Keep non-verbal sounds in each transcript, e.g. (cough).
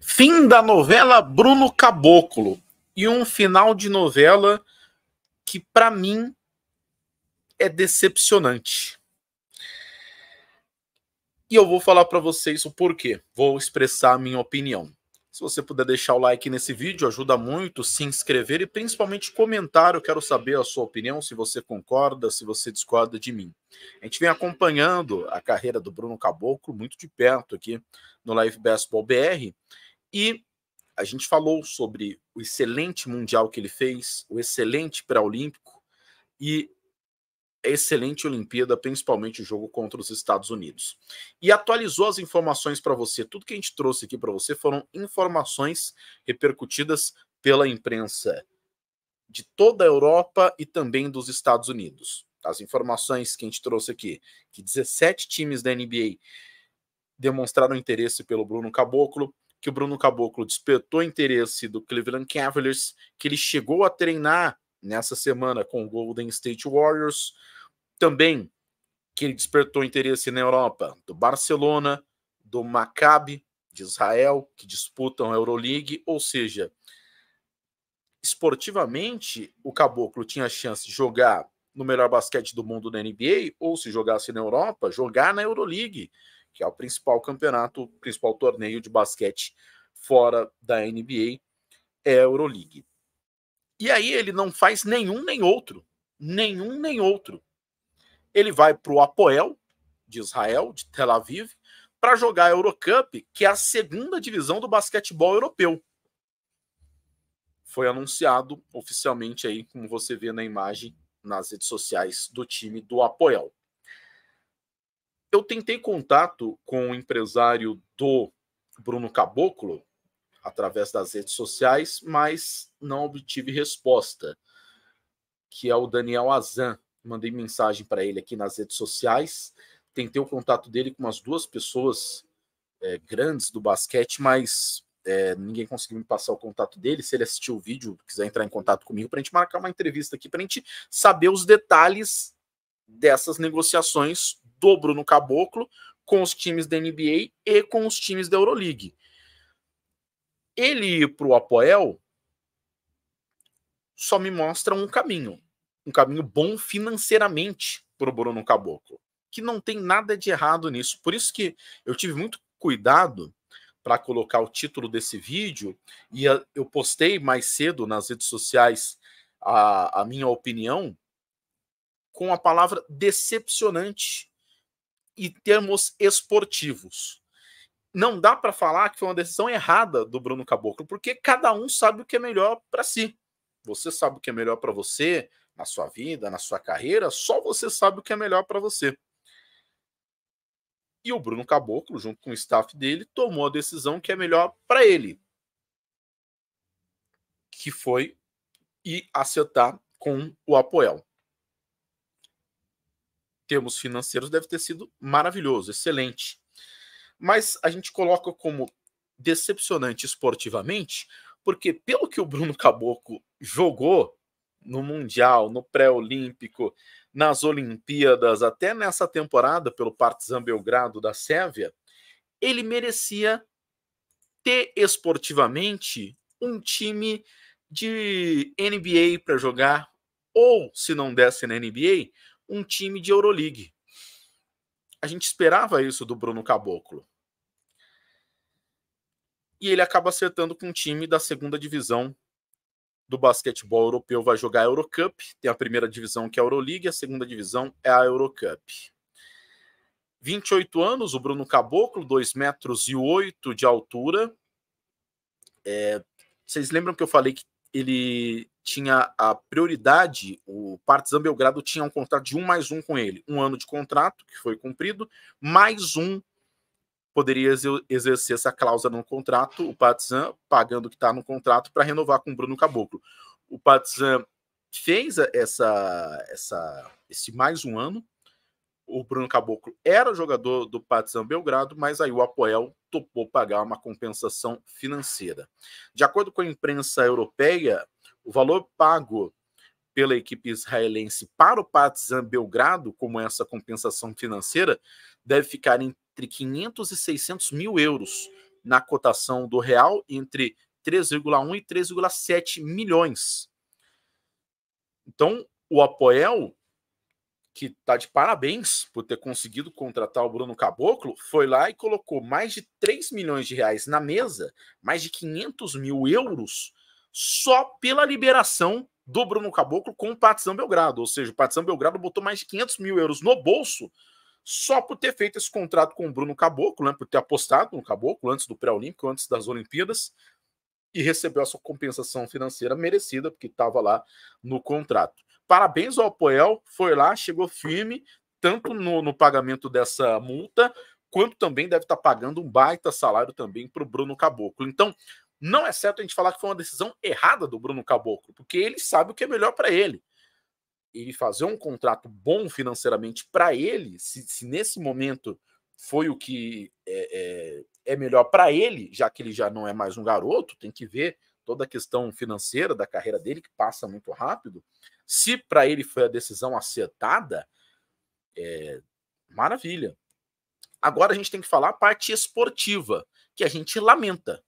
Fim da novela Bruno Caboclo e um final de novela que para mim é decepcionante. E eu vou falar para vocês o porquê. Vou expressar a minha opinião. Se você puder deixar o like nesse vídeo, ajuda muito, se inscrever e principalmente comentar. Eu quero saber a sua opinião, se você concorda, se você discorda de mim. A gente vem acompanhando a carreira do Bruno Caboclo muito de perto aqui no Live Baseball BR e a gente falou sobre o excelente mundial que ele fez, o excelente pré-olímpico e excelente Olimpíada, principalmente o jogo contra os Estados Unidos. E atualizou as informações para você. Tudo que a gente trouxe aqui para você foram informações repercutidas pela imprensa de toda a Europa e também dos Estados Unidos. As informações que a gente trouxe aqui, que 17 times da NBA demonstraram interesse pelo Bruno Caboclo, que o Bruno Caboclo despertou interesse do Cleveland Cavaliers, que ele chegou a treinar nessa semana com o Golden State Warriors. Também que despertou interesse na Europa do Barcelona, do Maccabi de Israel, que disputam a Euroleague, ou seja, esportivamente o Caboclo tinha a chance de jogar no melhor basquete do mundo na NBA, ou se jogasse na Europa, jogar na Euroleague, que é o principal campeonato, o principal torneio de basquete fora da NBA, é a Euroleague. E aí ele não faz nenhum nem outro. Nenhum nem outro. Ele vai para o Apoel, de Israel, de Tel Aviv, para jogar a Eurocup, que é a segunda divisão do basquetebol europeu. Foi anunciado oficialmente aí, como você vê na imagem, nas redes sociais do time do Apoel. Eu tentei contato com o empresário do Bruno Caboclo, através das redes sociais, mas não obtive resposta, que é o Daniel Azan. Mandei mensagem para ele aqui nas redes sociais, tentei o contato dele com umas duas pessoas é, grandes do basquete, mas é, ninguém conseguiu me passar o contato dele. Se ele assistiu o vídeo, quiser entrar em contato comigo para a gente marcar uma entrevista aqui, para a gente saber os detalhes dessas negociações do Bruno Caboclo com os times da NBA e com os times da Euroleague. Ele ir para o Apoel só me mostra um caminho. Um caminho bom financeiramente para o Bruno Caboclo. Que não tem nada de errado nisso. Por isso que eu tive muito cuidado para colocar o título desse vídeo e eu postei mais cedo nas redes sociais a, a minha opinião com a palavra decepcionante e termos esportivos não dá para falar que foi uma decisão errada do Bruno Caboclo, porque cada um sabe o que é melhor para si. Você sabe o que é melhor para você, na sua vida, na sua carreira, só você sabe o que é melhor para você. E o Bruno Caboclo, junto com o staff dele, tomou a decisão que é melhor para ele. Que foi ir acertar com o Apoel. Termos financeiros deve ter sido maravilhoso, excelente mas a gente coloca como decepcionante esportivamente, porque pelo que o Bruno Caboclo jogou no Mundial, no Pré-Olímpico, nas Olimpíadas, até nessa temporada pelo Partizan Belgrado da Sérvia, ele merecia ter esportivamente um time de NBA para jogar, ou se não desse na NBA, um time de Euroleague a gente esperava isso do Bruno Caboclo. E ele acaba acertando com um time da segunda divisão do basquetebol europeu, vai jogar a Eurocup. Tem a primeira divisão que é a Euroleague, a segunda divisão é a Eurocup. 28 anos, o Bruno Caboclo, 2 metros e 8 de altura. É, vocês lembram que eu falei que ele tinha a prioridade, o Partizan Belgrado tinha um contrato de um mais um com ele, um ano de contrato que foi cumprido, mais um poderia exercer essa cláusula no contrato, o Partizan pagando o que está no contrato para renovar com o Bruno Caboclo. O Partizan fez essa, essa, esse mais um ano, o Bruno Caboclo era jogador do Partizan Belgrado, mas aí o Apoel topou pagar uma compensação financeira. De acordo com a imprensa europeia, o valor pago pela equipe israelense para o Partizan Belgrado, como essa compensação financeira, deve ficar entre 500 e 600 mil euros na cotação do real, entre 3,1 e 3,7 milhões. Então, o Apoel que tá de parabéns por ter conseguido contratar o Bruno Caboclo, foi lá e colocou mais de 3 milhões de reais na mesa, mais de 500 mil euros, só pela liberação do Bruno Caboclo com o Partizan Belgrado. Ou seja, o Partizan Belgrado botou mais de 500 mil euros no bolso só por ter feito esse contrato com o Bruno Caboclo, né, por ter apostado no Caboclo antes do pré-olímpico, antes das Olimpíadas, e recebeu a sua compensação financeira merecida, porque estava lá no contrato. Parabéns ao Poel, foi lá, chegou firme, tanto no, no pagamento dessa multa, quanto também deve estar tá pagando um baita salário também para o Bruno Caboclo. Então, não é certo a gente falar que foi uma decisão errada do Bruno Caboclo, porque ele sabe o que é melhor para ele. Ele fazer um contrato bom financeiramente para ele, se, se, nesse momento foi o que é, é, é melhor para ele, já que ele já não é mais um garoto, tem que ver toda a questão financeira da carreira dele, que passa muito rápido. Se para ele foi a decisão acertada, é, maravilha. Agora a gente tem que falar a parte esportiva, que a gente lamenta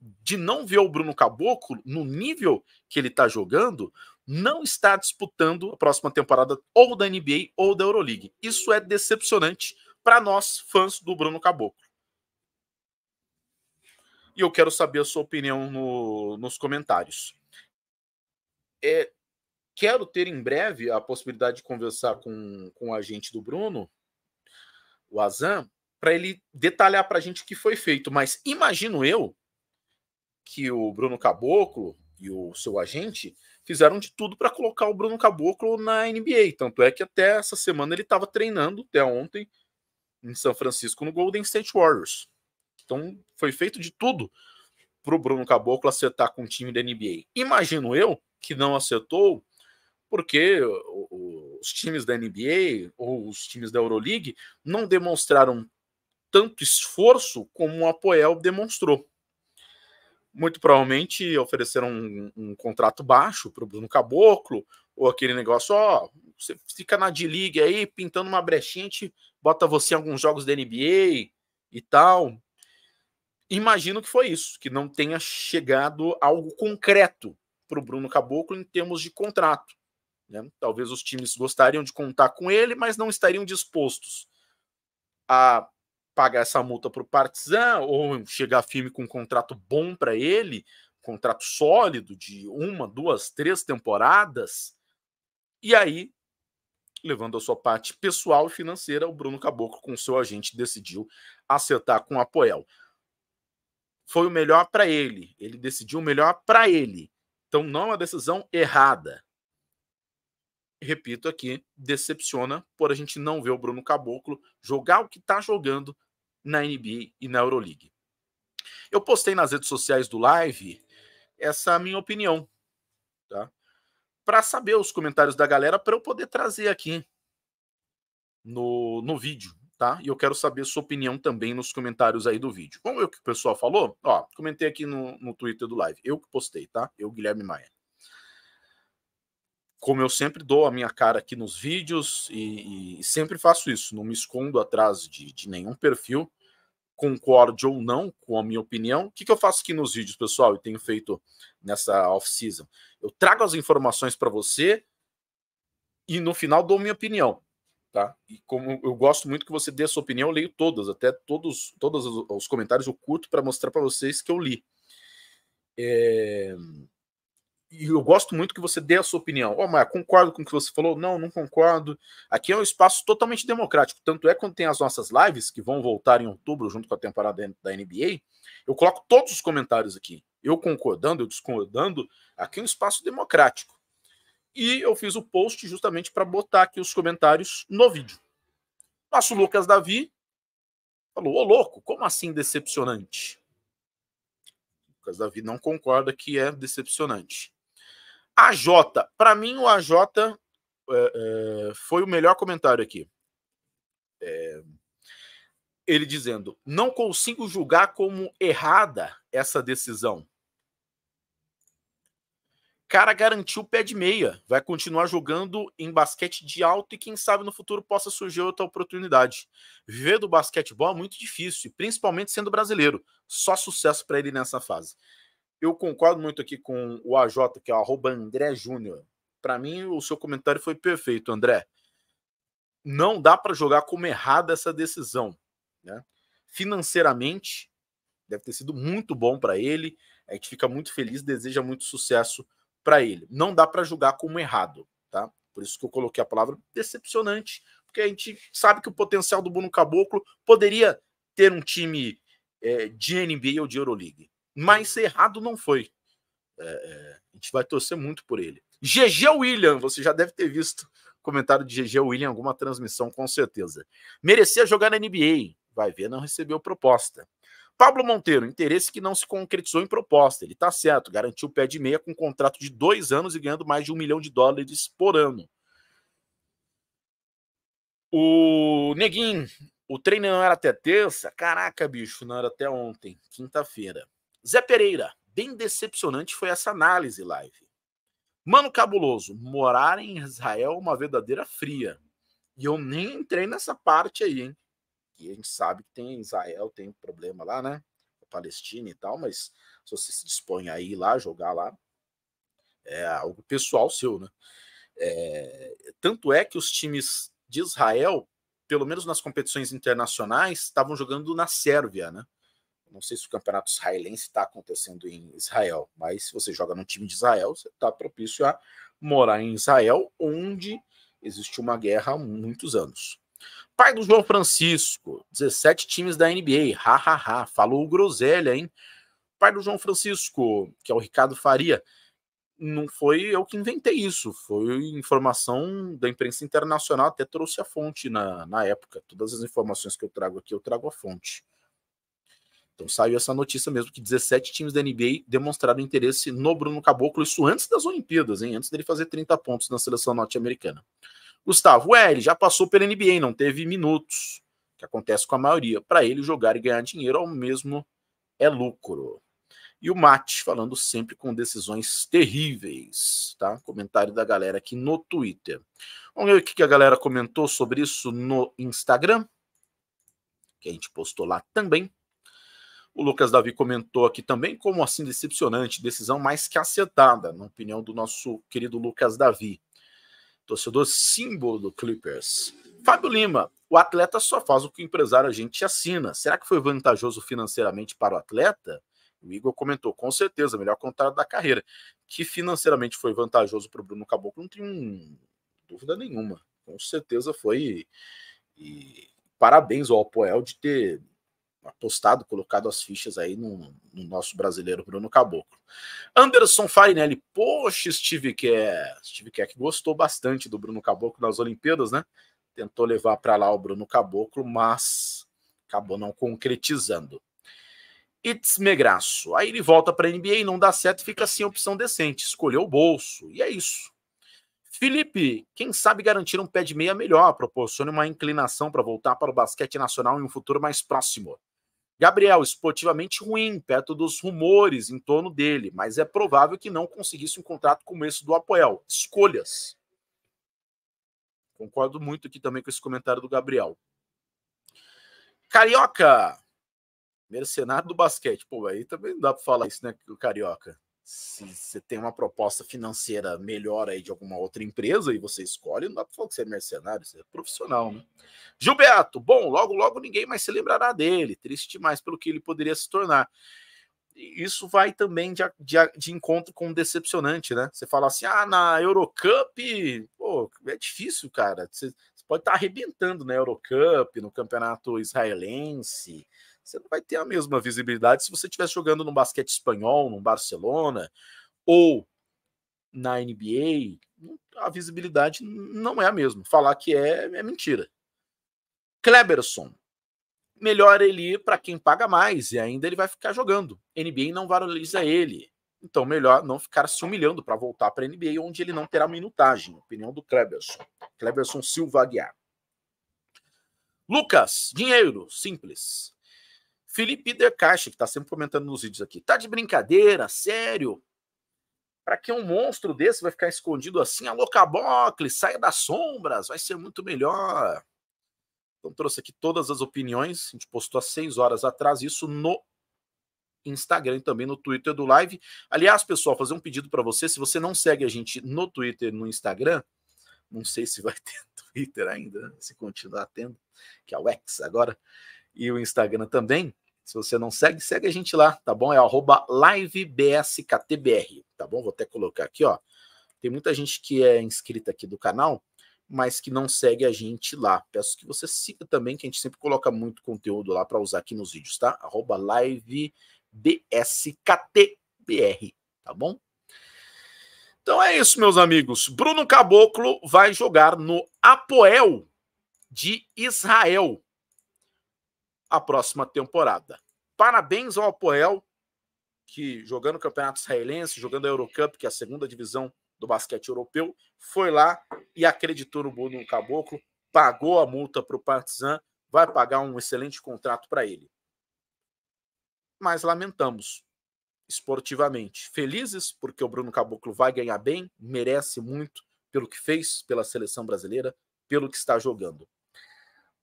de não ver o Bruno Caboclo no nível que ele está jogando, não está disputando a próxima temporada ou da NBA ou da Euroleague. Isso é decepcionante para nós, fãs do Bruno Caboclo. E eu quero saber a sua opinião no, nos comentários. É, quero ter em breve a possibilidade de conversar com, com o agente do Bruno, o Azam, para ele detalhar para a gente o que foi feito. Mas imagino eu que o Bruno Caboclo e o seu agente fizeram de tudo para colocar o Bruno Caboclo na NBA. Tanto é que até essa semana ele estava treinando, até ontem, em São Francisco, no Golden State Warriors. Então foi feito de tudo para o Bruno Caboclo acertar com o time da NBA. Imagino eu que não acertou porque os times da NBA ou os times da Euroleague não demonstraram tanto esforço como o Apoel demonstrou. Muito provavelmente ofereceram um, um contrato baixo para o Bruno Caboclo, ou aquele negócio, ó, você fica na D-League aí, pintando uma brechinha, a gente bota você em alguns jogos da NBA e tal. Imagino que foi isso, que não tenha chegado algo concreto para o Bruno Caboclo em termos de contrato. Né? Talvez os times gostariam de contar com ele, mas não estariam dispostos a pagar essa multa para o Partizan ou chegar firme com um contrato bom para ele, um contrato sólido de uma, duas, três temporadas. E aí, levando a sua parte pessoal e financeira, o Bruno Caboclo, com seu agente, decidiu acertar com o Apoel. Foi o melhor para ele, ele decidiu o melhor para ele. Então, não é uma decisão errada repito aqui, decepciona por a gente não ver o Bruno Caboclo jogar o que está jogando na NBA e na Euroleague. Eu postei nas redes sociais do live essa minha opinião, tá? Para saber os comentários da galera, para eu poder trazer aqui no, no vídeo, tá? E eu quero saber sua opinião também nos comentários aí do vídeo. Vamos ver o que o pessoal falou? Ó, comentei aqui no, no Twitter do live. Eu que postei, tá? Eu, Guilherme Maia como eu sempre dou a minha cara aqui nos vídeos e, e sempre faço isso, não me escondo atrás de, de, nenhum perfil, concorde ou não com a minha opinião. O que, que eu faço aqui nos vídeos, pessoal, e tenho feito nessa off-season? Eu trago as informações para você e no final dou minha opinião. Tá? E como eu gosto muito que você dê a sua opinião, eu leio todas, até todos, todos os comentários eu curto para mostrar para vocês que eu li. É e eu gosto muito que você dê a sua opinião. Ô, oh, Maia, concordo com o que você falou? Não, não concordo. Aqui é um espaço totalmente democrático. Tanto é quando tem as nossas lives, que vão voltar em outubro, junto com a temporada da NBA, eu coloco todos os comentários aqui. Eu concordando, eu discordando, aqui é um espaço democrático. E eu fiz o post justamente para botar aqui os comentários no vídeo. Nosso Lucas Davi falou: Ô louco, como assim decepcionante? Lucas Davi não concorda que é decepcionante. AJ. Para mim, o AJ é, é, foi o melhor comentário aqui. É, ele dizendo: não consigo julgar como errada essa decisão. Cara garantiu pé de meia, vai continuar jogando em basquete de alto e quem sabe no futuro possa surgir outra oportunidade. Viver do basquetebol é muito difícil, principalmente sendo brasileiro. Só sucesso para ele nessa fase eu concordo muito aqui com o AJ, que é o André Júnior. Para mim, o seu comentário foi perfeito, André. Não dá para jogar como errada essa decisão. Né? Financeiramente, deve ter sido muito bom para ele. A gente fica muito feliz, deseja muito sucesso para ele. Não dá para julgar como errado, tá? Por isso que eu coloquei a palavra decepcionante, porque a gente sabe que o potencial do Bruno Caboclo poderia ter um time é, de NBA ou de Euroleague mas errado não foi. É, é, a gente vai torcer muito por ele. GG William, você já deve ter visto comentário de GG William em alguma transmissão, com certeza. Merecia jogar na NBA, vai ver, não recebeu proposta. Pablo Monteiro, interesse que não se concretizou em proposta. Ele tá certo, garantiu o pé de meia com um contrato de dois anos e ganhando mais de um milhão de dólares por ano. O Neguin, o treino não era até terça? Caraca, bicho, não era até ontem, quinta-feira. Zé Pereira, bem decepcionante foi essa análise live. Mano Cabuloso, morar em Israel é uma verdadeira fria. E eu nem entrei nessa parte aí, hein? Que a gente sabe que tem Israel, tem problema lá, né? Palestina e tal, mas se você se dispõe a ir lá, jogar lá, é algo pessoal seu, né? É, tanto é que os times de Israel, pelo menos nas competições internacionais, estavam jogando na Sérvia, né? Não sei se o campeonato israelense está acontecendo em Israel, mas se você joga num time de Israel, você está propício a morar em Israel, onde existe uma guerra há muitos anos. Pai do João Francisco, 17 times da NBA, ha, ha, ha, falou groselha, hein? Pai do João Francisco, que é o Ricardo Faria, não foi eu que inventei isso, foi informação da imprensa internacional, até trouxe a fonte na, na época. Todas as informações que eu trago aqui, eu trago a fonte. Então saiu essa notícia mesmo que 17 times da NBA demonstraram interesse no Bruno Caboclo, isso antes das Olimpíadas, hein? Antes dele fazer 30 pontos na seleção norte-americana. Gustavo, é, ele já passou pela NBA, não teve minutos, que acontece com a maioria. Para ele jogar e ganhar dinheiro ao mesmo é lucro. E o Mate falando sempre com decisões terríveis, tá? Comentário da galera aqui no Twitter. Vamos ver o que a galera comentou sobre isso no Instagram, que a gente postou lá também. O Lucas Davi comentou aqui também como assim decepcionante, decisão mais que acertada, na opinião do nosso querido Lucas Davi, torcedor símbolo do Clippers. Fábio Lima, o atleta só faz o que o empresário a gente assina. Será que foi vantajoso financeiramente para o atleta? O Igor comentou, com certeza, melhor contrato da carreira. Que financeiramente foi vantajoso para o Bruno Caboclo, não tenho um, dúvida nenhuma. Com certeza foi. E, e parabéns ao Apoel de ter apostado, colocado as fichas aí no, no nosso brasileiro Bruno Caboclo. Anderson Farinelli, poxa, Steve Kerr. Steve Kerr que gostou bastante do Bruno Caboclo nas Olimpíadas, né? Tentou levar para lá o Bruno Caboclo, mas acabou não concretizando. It's Megraço. Aí ele volta para a NBA e não dá certo, fica sem opção decente. Escolheu o bolso. E é isso. Felipe, quem sabe garantir um pé de meia melhor, proporciona uma inclinação para voltar para o basquete nacional em um futuro mais próximo. Gabriel, esportivamente ruim, perto dos rumores em torno dele, mas é provável que não conseguisse um contrato como esse do Apoel. Escolhas. Concordo muito aqui também com esse comentário do Gabriel. Carioca! Mercenário do basquete. Pô, aí também não dá para falar isso, né, Carioca? se você tem uma proposta financeira melhor aí de alguma outra empresa e você escolhe, não dá para falar que você é mercenário, você é profissional, né? Uhum. Gilberto, bom, logo, logo ninguém mais se lembrará dele, triste demais pelo que ele poderia se tornar. Isso vai também de, de, de encontro com um decepcionante, né? Você fala assim, ah, na Eurocup, pô, é difícil, cara. Você, você pode estar tá arrebentando na Eurocup, no campeonato israelense, você não vai ter a mesma visibilidade se você estiver jogando no basquete espanhol, no Barcelona, ou na NBA, a visibilidade não é a mesma. Falar que é, é mentira. Kleberson. Melhor ele ir para quem paga mais e ainda ele vai ficar jogando. NBA não valoriza ele. Então, melhor não ficar se humilhando para voltar para a NBA, onde ele não terá minutagem. Opinião do Kleberson. Kleberson Silva Aguiar. Lucas, dinheiro, simples. Felipe De Caixa, que está sempre comentando nos vídeos aqui. Tá de brincadeira? Sério? Para que um monstro desse vai ficar escondido assim? Alô, Cabocle, saia das sombras, vai ser muito melhor. Então trouxe aqui todas as opiniões. A gente postou há seis horas atrás isso no Instagram e também no Twitter do Live. Aliás, pessoal, fazer um pedido para você. Se você não segue a gente no Twitter no Instagram, não sei se vai (laughs) ter Twitter ainda, né, se continuar tendo, que é o X agora e o Instagram também. Se você não segue, segue a gente lá, tá bom? É arroba livebsktbr, tá bom? Vou até colocar aqui, ó. Tem muita gente que é inscrita aqui do canal, mas que não segue a gente lá. Peço que você siga também, que a gente sempre coloca muito conteúdo lá para usar aqui nos vídeos, tá? Arroba livebsktbr, tá bom? Então é isso, meus amigos. Bruno Caboclo vai jogar no Apoel de Israel a próxima temporada. Parabéns ao Apoel, que jogando o Campeonato Israelense, jogando a Eurocup, que é a segunda divisão do basquete europeu, foi lá e acreditou no Bruno Caboclo, pagou a multa para o Partizan, vai pagar um excelente contrato para ele. Mas lamentamos, esportivamente. Felizes, porque o Bruno Caboclo vai ganhar bem, merece muito pelo que fez pela seleção brasileira, pelo que está jogando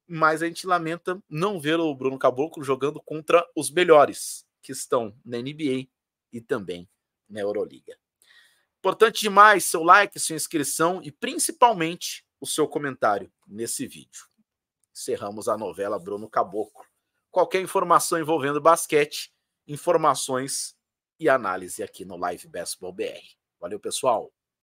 mas a gente lamenta não ver o Bruno Caboclo jogando contra os melhores que estão na NBA e também na Euroliga. Importante demais seu like, sua inscrição e principalmente o seu comentário nesse vídeo. Encerramos a novela Bruno Caboclo. Qualquer informação envolvendo basquete, informações e análise aqui no Live Basketball BR. Valeu, pessoal!